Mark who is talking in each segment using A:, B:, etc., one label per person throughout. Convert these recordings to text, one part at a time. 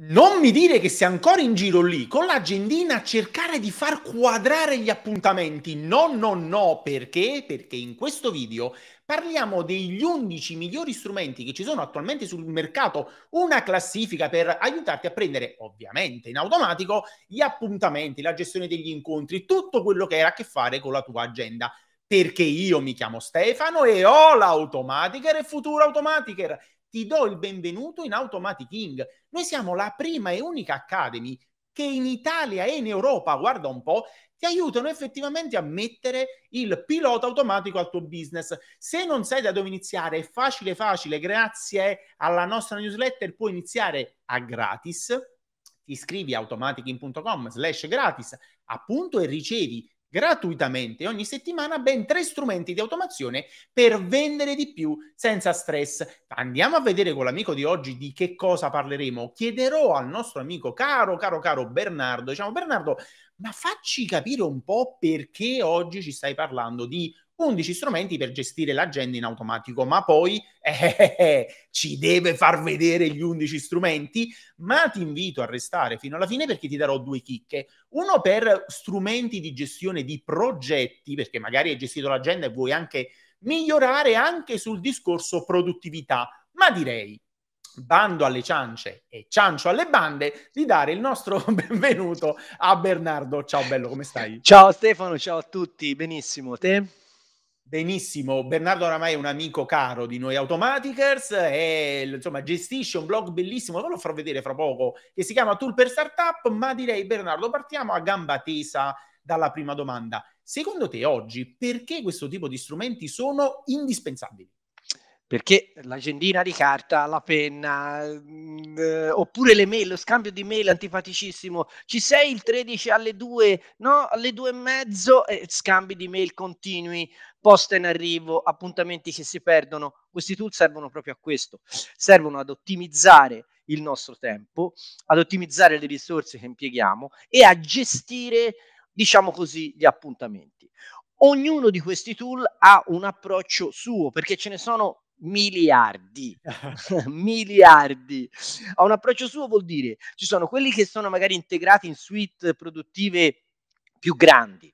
A: Non mi dire che sei ancora in giro lì con l'agendina a cercare di far quadrare gli appuntamenti. No, no, no, perché? Perché in questo video parliamo degli 11 migliori strumenti che ci sono attualmente sul mercato, una classifica per aiutarti a prendere, ovviamente in automatico, gli appuntamenti, la gestione degli incontri, tutto quello che ha a che fare con la tua agenda perché io mi chiamo Stefano e ho l'Automatiker e Futuro Automatiker ti do il benvenuto in Automatic King. Noi siamo la prima e unica Academy che in Italia e in Europa, guarda un po', ti aiutano effettivamente a mettere il pilota automatico al tuo business. Se non sai da dove iniziare, è facile, facile, grazie alla nostra newsletter puoi iniziare a gratis. Ti iscrivi a automaticin.com slash gratis appunto e ricevi gratuitamente ogni settimana ben tre strumenti di automazione per vendere di più senza stress. Andiamo a vedere con l'amico di oggi di che cosa parleremo. Chiederò al nostro amico caro, caro, caro Bernardo, diciamo Bernardo, ma facci capire un po' perché oggi ci stai parlando di 11 strumenti per gestire l'agenda in automatico, ma poi eh, eh, eh, ci deve far vedere gli 11 strumenti, ma ti invito a restare fino alla fine perché ti darò due chicche. Uno per strumenti di gestione di progetti, perché magari hai gestito l'agenda e vuoi anche migliorare anche sul discorso produttività, ma direi bando alle ciance e ciancio alle bande, di dare il nostro benvenuto a Bernardo. Ciao bello, come stai? Ciao Stefano, ciao a tutti, benissimo, te? Benissimo, Bernardo oramai è un amico caro di noi Automaticers e insomma gestisce un blog bellissimo, ve lo farò vedere fra poco, che si chiama Tool per Startup, ma direi Bernardo partiamo a gamba tesa dalla prima domanda. Secondo te oggi perché questo tipo di strumenti sono indispensabili?
B: Perché l'agendina di carta, la penna, mm, eh, oppure le mail, lo scambio di mail antipaticissimo, ci sei il 13 alle 2, no? Alle 2 e mezzo, eh, scambi di mail continui, posta in arrivo, appuntamenti che si perdono. Questi tool servono proprio a questo, servono ad ottimizzare il nostro tempo, ad ottimizzare le risorse che impieghiamo e a gestire, diciamo così, gli appuntamenti. Ognuno di questi tool ha un approccio suo perché ce ne sono miliardi, miliardi. Ha un approccio suo vuol dire ci sono quelli che sono magari integrati in suite produttive più grandi,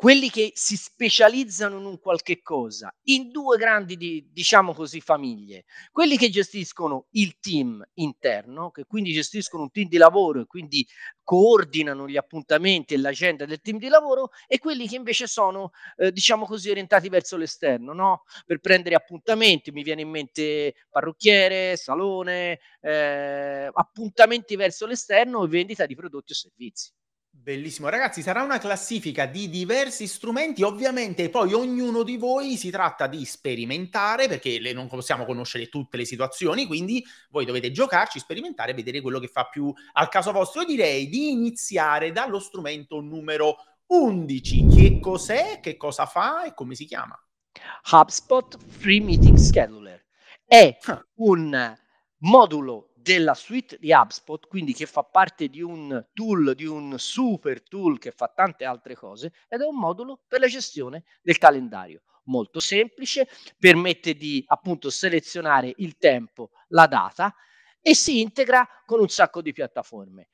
B: quelli che si specializzano in un qualche cosa, in due grandi, di, diciamo così, famiglie, quelli che gestiscono il team interno, che quindi gestiscono un team di lavoro e quindi coordinano gli appuntamenti e l'agenda del team di lavoro, e quelli che invece sono, eh, diciamo così, orientati verso l'esterno, no? per prendere appuntamenti, mi viene in mente parrucchiere, salone, eh, appuntamenti verso l'esterno e vendita di prodotti o servizi. Bellissimo, ragazzi, sarà una classifica di
A: diversi strumenti, ovviamente poi ognuno di voi si tratta di sperimentare perché le, non possiamo conoscere tutte le situazioni, quindi voi dovete giocarci, sperimentare, vedere quello che fa più al caso vostro. Io direi di iniziare dallo strumento numero 11,
B: che cos'è, che cosa fa e come si chiama? HubSpot Free Meeting Scheduler è un modulo della suite di HubSpot, quindi che fa parte di un tool, di un super tool che fa tante altre cose, ed è un modulo per la gestione del calendario. Molto semplice, permette di appunto selezionare il tempo, la data e si integra con un sacco di piattaforme.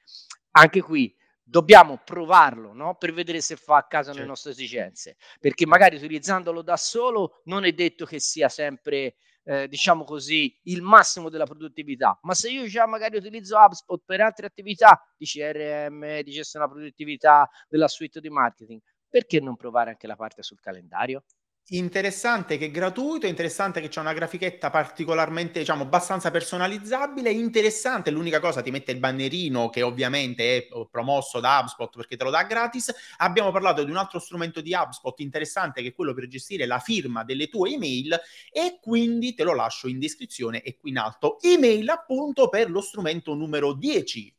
B: Anche qui dobbiamo provarlo no? per vedere se fa a caso certo. alle nostre esigenze, perché magari utilizzandolo da solo non è detto che sia sempre eh, diciamo così, il massimo della produttività. Ma se io già magari utilizzo HubSpot per altre attività di CRM, di gestione della produttività, della suite di marketing, perché non provare anche la parte sul calendario? Interessante che è gratuito, interessante che c'è una
A: grafichetta particolarmente, diciamo, abbastanza personalizzabile, interessante, l'unica cosa ti mette il bannerino che ovviamente è promosso da HubSpot perché te lo dà gratis. Abbiamo parlato di un altro strumento di HubSpot interessante che è quello per gestire la firma delle tue email e quindi te lo lascio in descrizione e qui in alto. Email appunto per lo strumento numero 10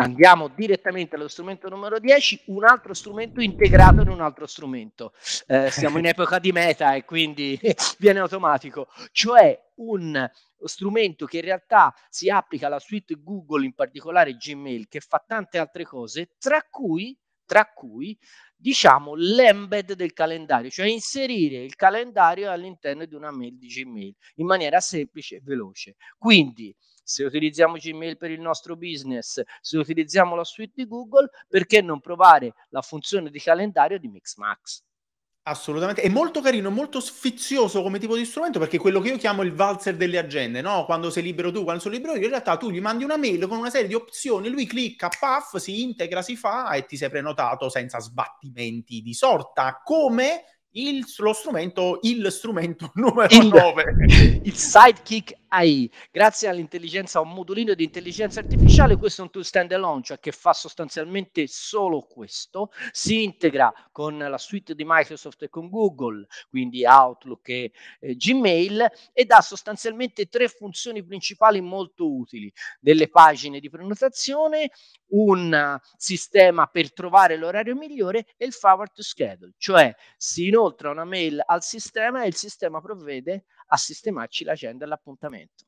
B: andiamo direttamente allo strumento numero 10, un altro strumento integrato in un altro strumento. Eh, siamo in epoca di meta e quindi viene automatico, cioè un strumento che in realtà si applica alla suite Google, in particolare Gmail, che fa tante altre cose, tra cui, tra cui diciamo l'embed del calendario, cioè inserire il calendario all'interno di una mail di Gmail in maniera semplice e veloce. Quindi se utilizziamo Gmail per il nostro business, se utilizziamo la suite di Google, perché non provare la funzione di calendario di Mixmax? Assolutamente, è molto carino, molto sfizioso
A: come tipo di strumento perché quello che io chiamo il valzer delle agende, no? Quando sei libero tu, quando sono libero io, in realtà tu gli mandi una mail con una serie di opzioni, lui clicca, paf, si integra, si fa e ti sei prenotato senza sbattimenti di sorta, come il, lo strumento, il strumento numero il,
B: 9. Il sidekick AI. Grazie all'intelligenza, a un modulino di intelligenza artificiale, questo è un tool stand alone, cioè che fa sostanzialmente solo questo, si integra con la suite di Microsoft e con Google, quindi Outlook e eh, Gmail, ed ha sostanzialmente tre funzioni principali molto utili, delle pagine di prenotazione, un sistema per trovare l'orario migliore e il forward to schedule, cioè si inoltra una mail al sistema e il sistema provvede a sistemarci l'agenda e l'appuntamento.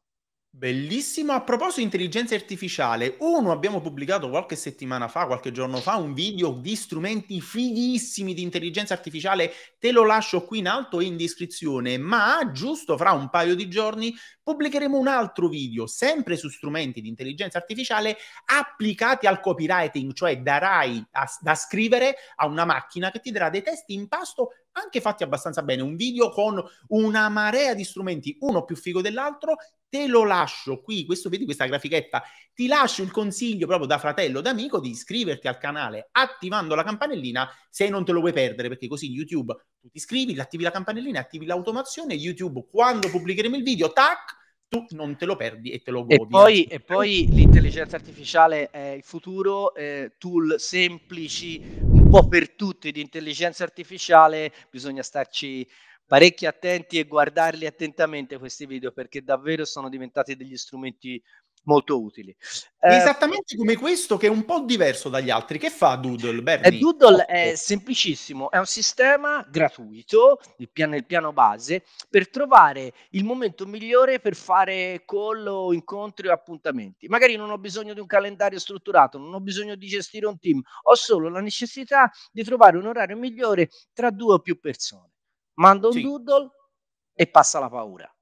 A: Bellissimo. A proposito di intelligenza artificiale, uno abbiamo pubblicato qualche settimana fa, qualche giorno fa, un video di strumenti fighissimi di intelligenza artificiale. Te lo lascio qui in alto in descrizione, ma giusto fra un paio di giorni pubblicheremo un altro video, sempre su strumenti di intelligenza artificiale applicati al copywriting, cioè darai a, da scrivere a una macchina che ti darà dei testi in pasto anche fatti abbastanza bene, un video con una marea di strumenti, uno più figo dell'altro, te lo lascio qui, questo vedi questa grafichetta, ti lascio il consiglio proprio da fratello, da amico di iscriverti al canale attivando la campanellina se non te lo vuoi perdere, perché così YouTube tu ti iscrivi, attivi la campanellina, attivi l'automazione, YouTube quando pubblicheremo il video, tac, tu non te lo perdi e te lo godi. E poi, e poi l'intelligenza
B: artificiale è il futuro, eh, tool semplici, un po' per tutti di intelligenza artificiale, bisogna starci parecchi attenti e guardarli attentamente questi video perché davvero sono diventati degli strumenti molto utili. Eh, Esattamente eh, come questo che è un po' diverso dagli altri. Che fa Doodle? Bernie? Eh, Doodle è semplicissimo, è un sistema gratuito, il piano, il piano base, per trovare il momento migliore per fare call o incontri o appuntamenti. Magari non ho bisogno di un calendario strutturato, non ho bisogno di gestire un team, ho solo la necessità di trovare un orario migliore tra due o più persone manda un sì. doodle e passa la
A: paura.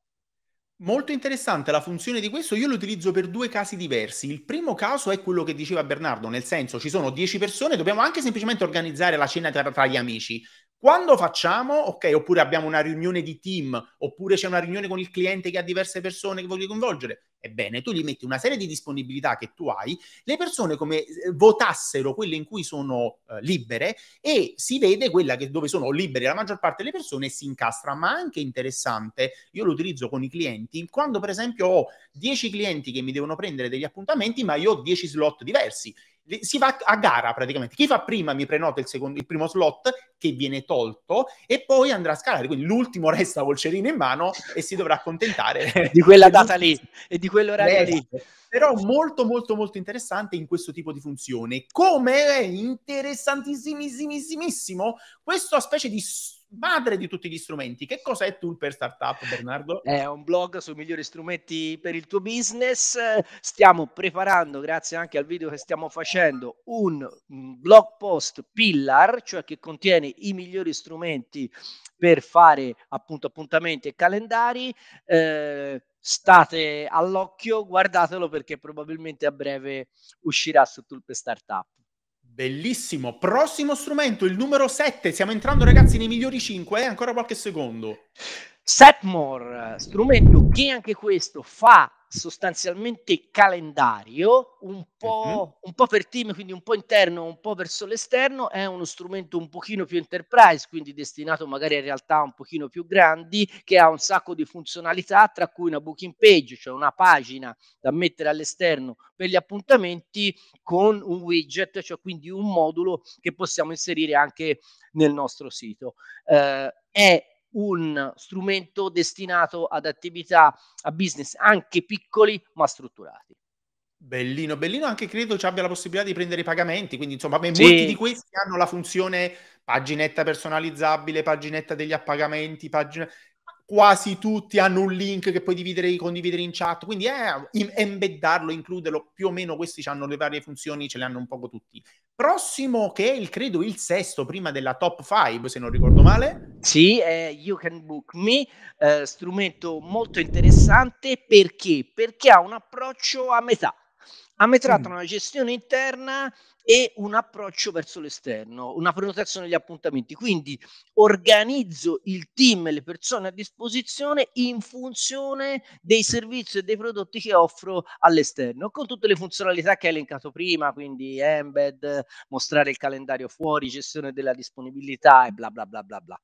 A: Molto interessante la funzione di questo, io lo utilizzo per due casi diversi. Il primo caso è quello che diceva Bernardo, nel senso ci sono 10 persone, dobbiamo anche semplicemente organizzare la cena tra, tra gli amici. Quando facciamo, ok, oppure abbiamo una riunione di team, oppure c'è una riunione con il cliente che ha diverse persone che voglio coinvolgere, ebbene, tu gli metti una serie di disponibilità che tu hai, le persone come eh, votassero quelle in cui sono eh, libere e si vede quella che, dove sono libere la maggior parte delle persone si incastra, ma anche interessante, io lo utilizzo con i clienti, quando per esempio ho 10 clienti che mi devono prendere degli appuntamenti, ma io ho 10 slot diversi si va a gara praticamente. Chi fa prima mi prenota il, secondo, il primo slot che viene tolto e poi andrà a scalare. Quindi l'ultimo resta Volcerino in mano e si dovrà accontentare di quella data lì e di quell'orario eh, lì. Però molto molto molto interessante in questo tipo di funzione. Come è interessantissimissimo questo specie di madre di tutti gli strumenti. Che cos'è Tool per Startup, Bernardo?
B: È un blog sui migliori strumenti per il tuo business. Stiamo preparando, grazie anche al video che stiamo facendo, un mm, blog post pillar, cioè che contiene i migliori strumenti per fare appunto appuntamenti e calendari. Eh, state all'occhio, guardatelo perché probabilmente a breve uscirà su Tool per Startup.
A: Bellissimo, prossimo strumento, il numero 7. Stiamo entrando ragazzi nei migliori 5, eh? ancora qualche secondo. Setmore,
B: strumento che anche questo fa sostanzialmente calendario, un po', uh-huh. un po', per team, quindi un po' interno, un po' verso l'esterno, è uno strumento un pochino più enterprise, quindi destinato magari a realtà un pochino più grandi, che ha un sacco di funzionalità, tra cui una booking page, cioè una pagina da mettere all'esterno per gli appuntamenti con un widget, cioè quindi un modulo che possiamo inserire anche nel nostro sito. Eh, è un strumento destinato ad attività, a business anche piccoli ma strutturati. Bellino,
A: bellino anche credo ci abbia la possibilità di prendere i pagamenti, quindi insomma sì. molti di questi hanno la funzione paginetta personalizzabile, paginetta degli appagamenti, pagina quasi tutti hanno un link che puoi dividere, condividere in chat, quindi eh, embeddarlo, includerlo, più o meno questi hanno le varie funzioni, ce le hanno un poco tutti. Prossimo che è il, credo, il sesto, prima della
B: top 5, se non ricordo male. Sì, è You Can Book Me, eh, strumento molto interessante perché? Perché ha un approccio a metà ha metà tra una gestione interna e un approccio verso l'esterno, una prenotazione degli appuntamenti. Quindi organizzo il team e le persone a disposizione in funzione dei servizi e dei prodotti che offro all'esterno, con tutte le funzionalità che hai elencato prima, quindi embed, mostrare il calendario fuori, gestione della disponibilità e bla bla bla bla bla.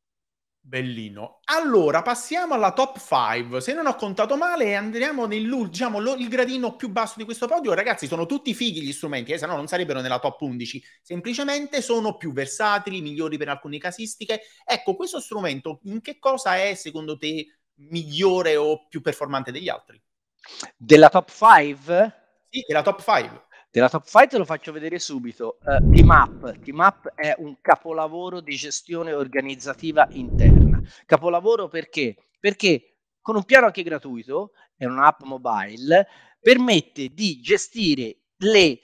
A: Bellino.
B: Allora, passiamo alla top 5.
A: Se non ho contato male, andiamo nel diciamo, lo, il gradino più basso di questo podio. Ragazzi, sono tutti fighi gli strumenti, eh, se no non sarebbero nella top 11. Semplicemente sono più versatili, migliori per alcune casistiche. Ecco, questo strumento in che cosa è, secondo te, migliore
B: o più performante degli altri? Della top 5? Sì, della top 5 della top fight lo faccio vedere subito. Uh, team Up. Team Up è un capolavoro di gestione organizzativa interna. Capolavoro perché? Perché con un piano anche gratuito, è un'app mobile, permette di gestire le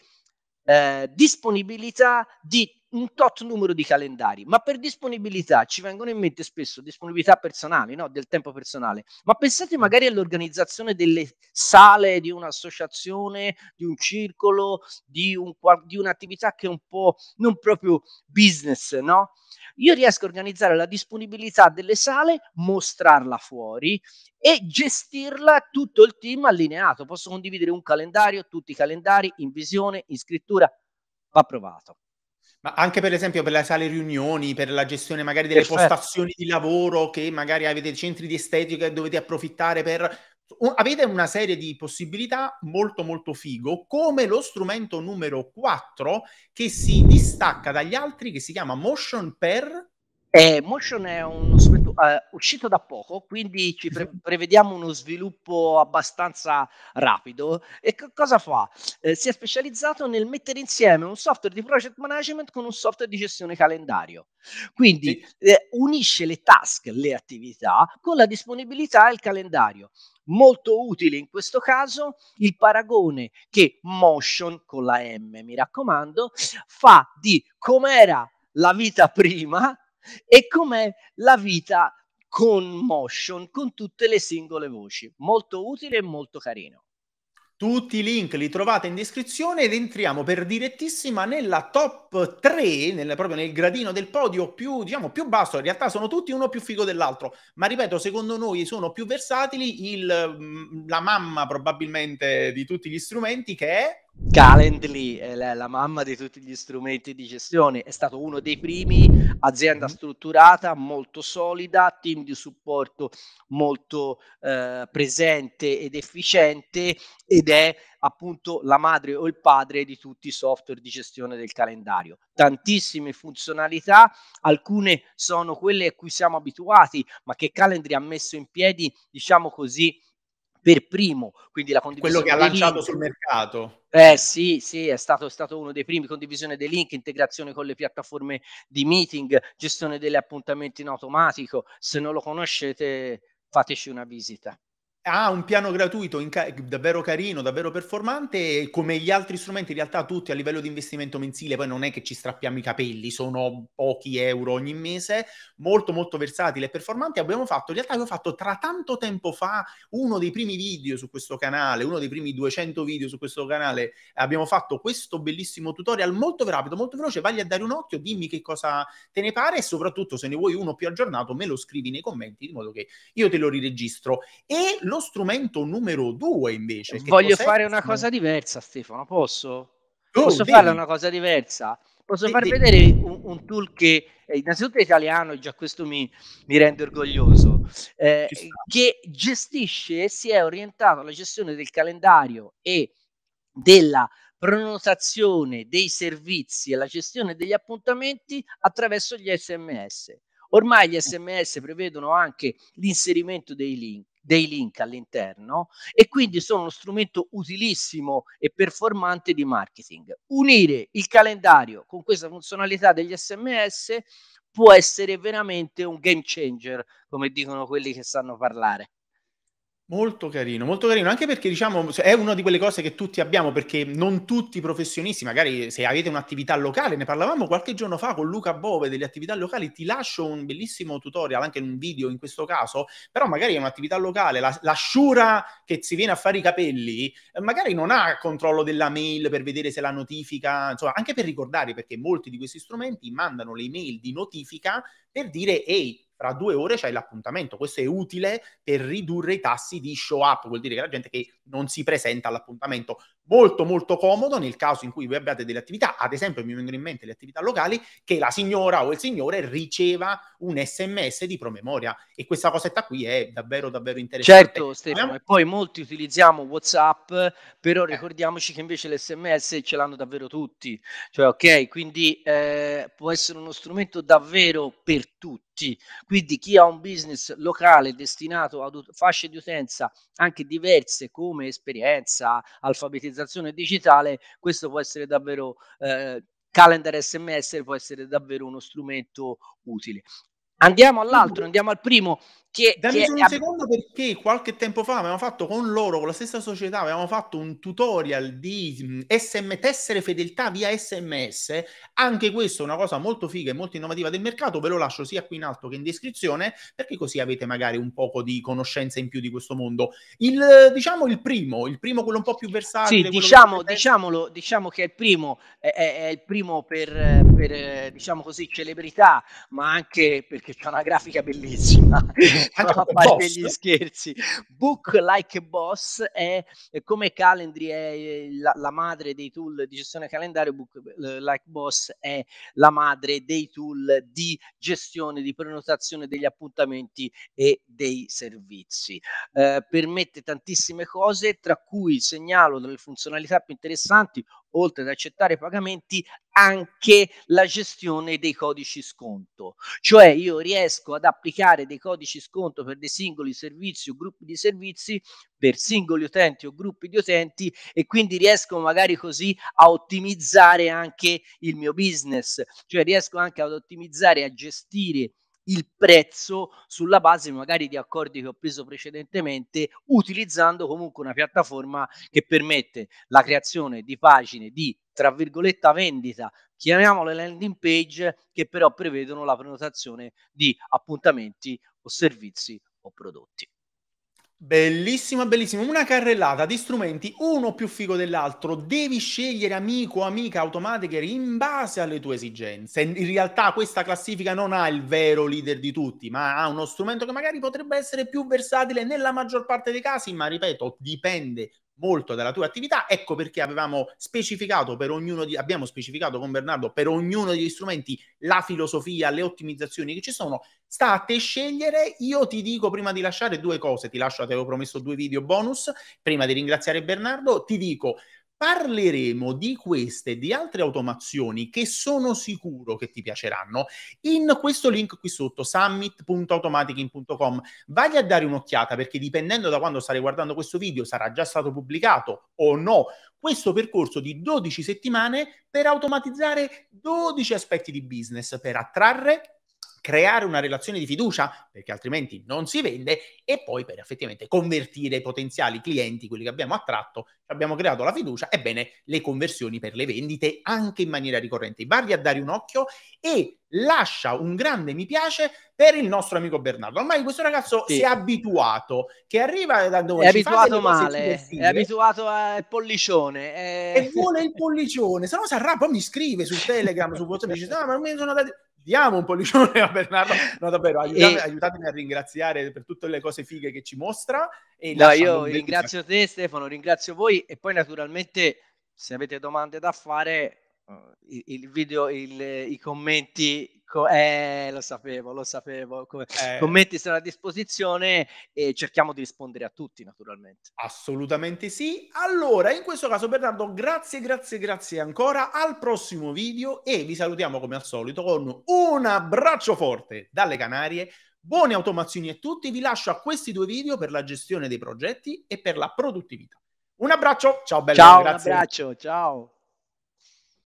B: eh, disponibilità di un tot numero di calendari, ma per disponibilità ci vengono in mente spesso disponibilità personali, no? del tempo personale, ma pensate magari all'organizzazione delle sale di un'associazione, di un circolo, di, un, di un'attività che è un po' non proprio business, no? Io riesco a organizzare la disponibilità delle sale, mostrarla fuori e gestirla tutto il team allineato. Posso condividere un calendario, tutti i calendari in visione, in scrittura, va provato.
A: Ma anche per esempio per le sale riunioni, per la gestione magari delle Perfetto. postazioni di lavoro che magari avete centri di estetica e dovete approfittare per... Avete una serie di possibilità molto molto figo, come lo strumento numero 4 che si distacca dagli altri, che si chiama Motion per...
B: Eh, Motion è uno strumento eh, uscito da poco, quindi ci pre- esatto. prevediamo uno sviluppo abbastanza rapido. E c- cosa fa? Eh, si è specializzato nel mettere insieme un software di project management con un software di gestione calendario. Quindi eh, unisce le task, le attività, con la disponibilità e il calendario. Molto utile in questo caso il paragone che Motion con la M, mi raccomando, fa di com'era la vita prima e com'è la vita con motion, con tutte le singole voci. Molto utile e molto carino. Tutti i link li trovate in descrizione
A: ed entriamo per direttissima nella top 3, nel, proprio nel gradino del podio più, diciamo, più basso. In realtà sono tutti uno più figo dell'altro, ma ripeto, secondo noi sono più versatili il, mm, la mamma probabilmente di tutti gli strumenti che è
B: Calendly, eh, la mamma di tutti gli strumenti di gestione, è stato uno dei primi, azienda mm-hmm. strutturata, molto solida, team di supporto molto eh, presente ed efficiente ed è appunto la madre o il padre di tutti i software di gestione del calendario. Tantissime funzionalità, alcune sono quelle a cui siamo abituati, ma che Calendly ha messo in piedi, diciamo così, per primo, quindi la condivisione quello che ha lanciato link. sul mercato. Eh sì, sì, è stato, è stato, uno dei primi, condivisione dei link, integrazione con le piattaforme di meeting, gestione degli appuntamenti in automatico. Se non lo conoscete, fateci una visita ha un piano gratuito ca- davvero carino, davvero performante, come gli altri strumenti
A: in realtà tutti a livello di investimento mensile, poi non è che ci strappiamo i capelli, sono pochi euro ogni mese, molto molto versatile e performante. Abbiamo fatto, in realtà abbiamo fatto tra tanto tempo fa uno dei primi video su questo canale, uno dei primi 200 video su questo canale, abbiamo fatto questo bellissimo tutorial molto rapido, molto veloce, vagli a dare un occhio, dimmi che cosa te ne pare e soprattutto se ne vuoi uno più aggiornato me lo scrivi nei commenti in modo che io te lo riregistro e lo strumento numero due, invece. Voglio fare una cosa diversa, Stefano. Posso?
B: Oh, Posso devi. farla una cosa diversa? Posso de- far de- vedere un, un, tool che eh, innanzitutto è italiano già questo mi, mi rende orgoglioso, eh, che gestisce e si è orientato alla gestione del calendario e della prenotazione dei servizi e la gestione degli appuntamenti attraverso gli sms. Ormai gli sms prevedono anche l'inserimento dei link dei link all'interno e quindi sono uno strumento utilissimo e performante di marketing. Unire il calendario con questa funzionalità degli sms può essere veramente un game changer, come dicono quelli che sanno parlare.
A: Molto carino, molto carino, anche perché diciamo è una di quelle cose che tutti abbiamo, perché non tutti i professionisti, magari se avete un'attività locale, ne parlavamo qualche giorno fa con Luca Bove delle attività locali, ti lascio un bellissimo tutorial, anche un video in questo caso, però magari è un'attività locale, la, l'asciura che si viene a fare i capelli, eh, magari non ha controllo della mail per vedere se la notifica, insomma, anche per ricordare, perché molti di questi strumenti mandano le email di notifica per dire, ehi, fra due ore c'hai l'appuntamento. Questo è utile per ridurre i tassi di show up, vuol dire che la gente che non si presenta all'appuntamento molto molto comodo nel caso in cui voi abbiate delle attività, ad esempio mi vengono in mente le attività locali, che la signora o il signore riceva un sms di promemoria e questa cosetta qui è davvero davvero interessante. Certo
B: Stefano, eh? e poi molti utilizziamo Whatsapp, però eh. ricordiamoci eh. che invece l'sms ce l'hanno davvero tutti, cioè ok, quindi eh, può essere uno strumento davvero per tutti. Quindi chi ha un business locale destinato a fasce di utenza anche diverse come esperienza, alfabetizzazione, monetizzazione digitale, questo può essere davvero eh, calendar SMS può essere davvero uno strumento utile. Andiamo all'altro, andiamo al primo che, Dammi che... un secondo perché qualche
A: tempo fa avevamo fatto con loro, con la stessa società, avevamo fatto un tutorial di SM, mm, tessere fedeltà via SMS. Anche questo è una cosa molto figa e molto innovativa del mercato. Ve lo lascio sia qui in alto che in descrizione perché così avete magari un poco di conoscenza in più di questo mondo. Il, diciamo il
B: primo, il primo quello un po' più versatile. Sì, diciamo, che diciamolo, diciamo che è il primo, è, è il primo per, per diciamo così, celebrità, ma anche perché c'è una grafica bellissima. anche a parte gli scherzi. Book Like Boss è, è come Calendly è la, la, madre dei tool di gestione calendario, Book Like Boss è la madre dei tool di gestione, di prenotazione degli appuntamenti e dei servizi. Eh, permette tantissime cose, tra cui segnalo delle funzionalità più interessanti, oltre ad accettare pagamenti, anche la gestione dei codici sconto. Cioè io riesco ad applicare dei codici sconto per dei singoli servizi o gruppi di servizi, per singoli utenti o gruppi di utenti e quindi riesco magari così a ottimizzare anche il mio business, cioè riesco anche ad ottimizzare, a gestire il prezzo sulla base magari di accordi che ho preso precedentemente, utilizzando comunque una piattaforma che permette la creazione di pagine di tra virgolette vendita, chiamiamole landing page, che però prevedono la prenotazione di appuntamenti o servizi o prodotti.
A: Bellissima, bellissima. Una carrellata di strumenti, uno più figo dell'altro. Devi scegliere amico o amica automatiche in base alle tue esigenze. In realtà questa classifica non ha il vero leader di tutti, ma ha uno strumento che magari potrebbe essere più versatile nella maggior parte dei casi, ma ripeto, dipende molto della tua attività, ecco perché avevamo specificato per ognuno di, abbiamo specificato con Bernardo per ognuno degli strumenti la filosofia, le ottimizzazioni che ci sono, sta a te scegliere, io ti dico prima di lasciare due cose, ti lascio, ti avevo promesso due video bonus, prima di ringraziare Bernardo, ti dico parleremo di queste e di altre automazioni che sono sicuro che ti piaceranno in questo link qui sotto summit.automaticin.com vai a dare un'occhiata perché dipendendo da quando starai guardando questo video sarà già stato pubblicato o no questo percorso di 12 settimane per automatizzare 12 aspetti di business per attrarre creare una relazione di fiducia, perché altrimenti non si vende, e poi per effettivamente convertire i potenziali clienti, quelli che abbiamo attratto, abbiamo creato la fiducia, ebbene le conversioni per le vendite anche in maniera ricorrente. Vari a dare un occhio e lascia un grande mi piace per il nostro amico Bernardo. Ormai questo ragazzo sì. si è abituato, che arriva da dove è abituato male, è abituato al pollicione. È... Eh. E vuole il pollicione, se no si arrabbia, mi scrive su Telegram, su WhatsApp, dice no, ma mi sono dato diamo un pollicione
B: a Bernardo. No, davvero, aiutami, e... aiutatemi a ringraziare per tutte le cose fighe che ci mostra. E no, io ringrazio te, Stefano, ringrazio voi e poi naturalmente se avete domande da fare eh, il, il video, il, i commenti, co- eh, lo sapevo, lo sapevo, co- eh. commenti sono a disposizione e cerchiamo di rispondere a tutti naturalmente. Assolutamente sì. Allora, in questo caso Bernardo, grazie, grazie,
A: grazie ancora, al prossimo video e vi salutiamo come al solito con un abbraccio forte dalle Canarie. Buone automazioni a tutti, vi lascio a questi due video per la gestione dei
B: progetti e per la produttività.
A: Un abbraccio, ciao bello, ciao, grazie. Un abbraccio,
B: ciao.